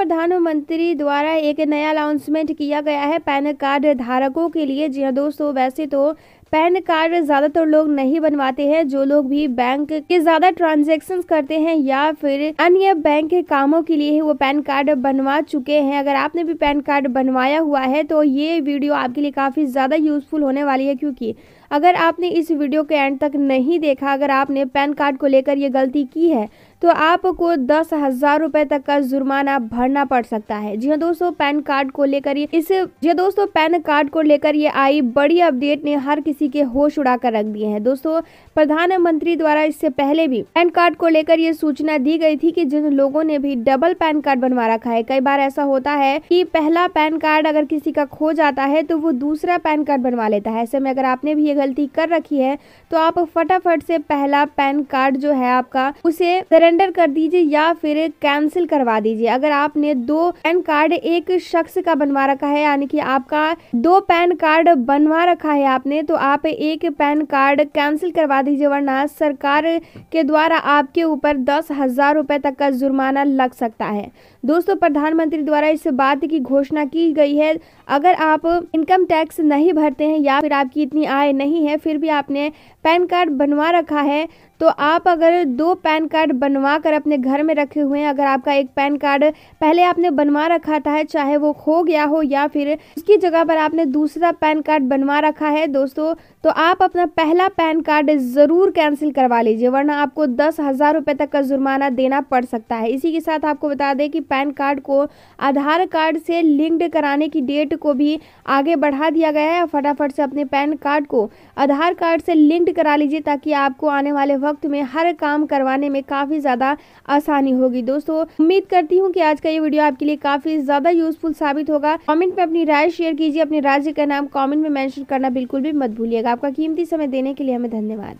प्रधानमंत्री द्वारा एक नया अनाउंसमेंट किया गया है पैन कार्ड धारकों के लिए जी हाँ दोस्तों वैसे तो पैन कार्ड ज्यादातर लोग नहीं बनवाते हैं जो लोग भी बैंक के ज्यादा ट्रांजेक्शन करते हैं या फिर अन्य बैंक के कामों के लिए वो पैन कार्ड बनवा चुके हैं अगर आपने भी पैन कार्ड बनवाया हुआ है तो ये वीडियो आपके लिए काफ़ी ज़्यादा यूजफुल होने वाली है क्योंकि अगर आपने इस वीडियो के एंड तक नहीं देखा अगर आपने पैन कार्ड को लेकर ये गलती की है तो आपको दस हज़ार रूपए तक का जुर्माना भरना पड़ सकता है जी हाँ दोस्तों पैन कार्ड को लेकर इस जी हाँ दोस्तों पैन कार्ड को लेकर ये आई बड़ी अपडेट ने हर किसी किसी के होश उड़ाकर रख दिए हैं दोस्तों प्रधानमंत्री द्वारा इससे पहले भी पैन कार्ड को लेकर ये सूचना दी गई थी कि जिन लोगों ने भी डबल पैन कार्ड बनवा रखा है कई बार ऐसा होता है कि पहला पैन कार्ड अगर किसी का खो जाता है तो वो दूसरा पैन कार्ड बनवा लेता है ऐसे में अगर आपने भी ये गलती कर रखी है तो आप फटाफट से पहला पैन कार्ड जो है आपका उसे सरेंडर कर दीजिए या फिर कैंसिल करवा दीजिए अगर आपने दो पैन कार्ड एक शख्स का बनवा रखा है यानी कि आपका दो पैन कार्ड बनवा रखा है आपने तो आप आप एक पैन कार्ड कैंसिल करवा दीजिए वरना सरकार के द्वारा आपके ऊपर दस हज़ार रुपये तक का जुर्माना लग सकता है दोस्तों प्रधानमंत्री द्वारा इस बात की घोषणा की गई है अगर आप इनकम टैक्स नहीं भरते हैं या फिर आपकी इतनी आय नहीं है फिर भी आपने पैन कार्ड बनवा रखा है तो आप अगर दो पैन कार्ड बनवा कर अपने घर में रखे हुए हैं अगर आपका एक पैन कार्ड पहले आपने बनवा रखा था चाहे वो खो गया हो या फिर उसकी जगह पर आपने दूसरा पैन कार्ड बनवा रखा है दोस्तों तो आप अपना पहला पैन कार्ड ज़रूर कैंसिल करवा लीजिए वरना आपको दस हज़ार रुपये तक का जुर्माना देना पड़ सकता है इसी के साथ आपको बता दें कि पैन कार्ड को आधार कार्ड से लिंक्ड कराने की डेट को भी आगे बढ़ा दिया गया है फटाफट से अपने पैन कार्ड को आधार कार्ड से लिंक्ड करा लीजिए ताकि आपको आने वाले वक्त में हर काम करवाने में काफ़ी ज़्यादा आसानी होगी दोस्तों उम्मीद करती हूँ कि आज का ये वीडियो आपके लिए काफ़ी ज़्यादा यूजफुल साबित होगा कॉमेंट में अपनी राय शेयर कीजिए अपने राज्य का नाम कॉमेंट में मैंशन करना बिल्कुल भी मत भूलिए भूलिएगा आपका कीमती समय देने के लिए हमें धन्यवाद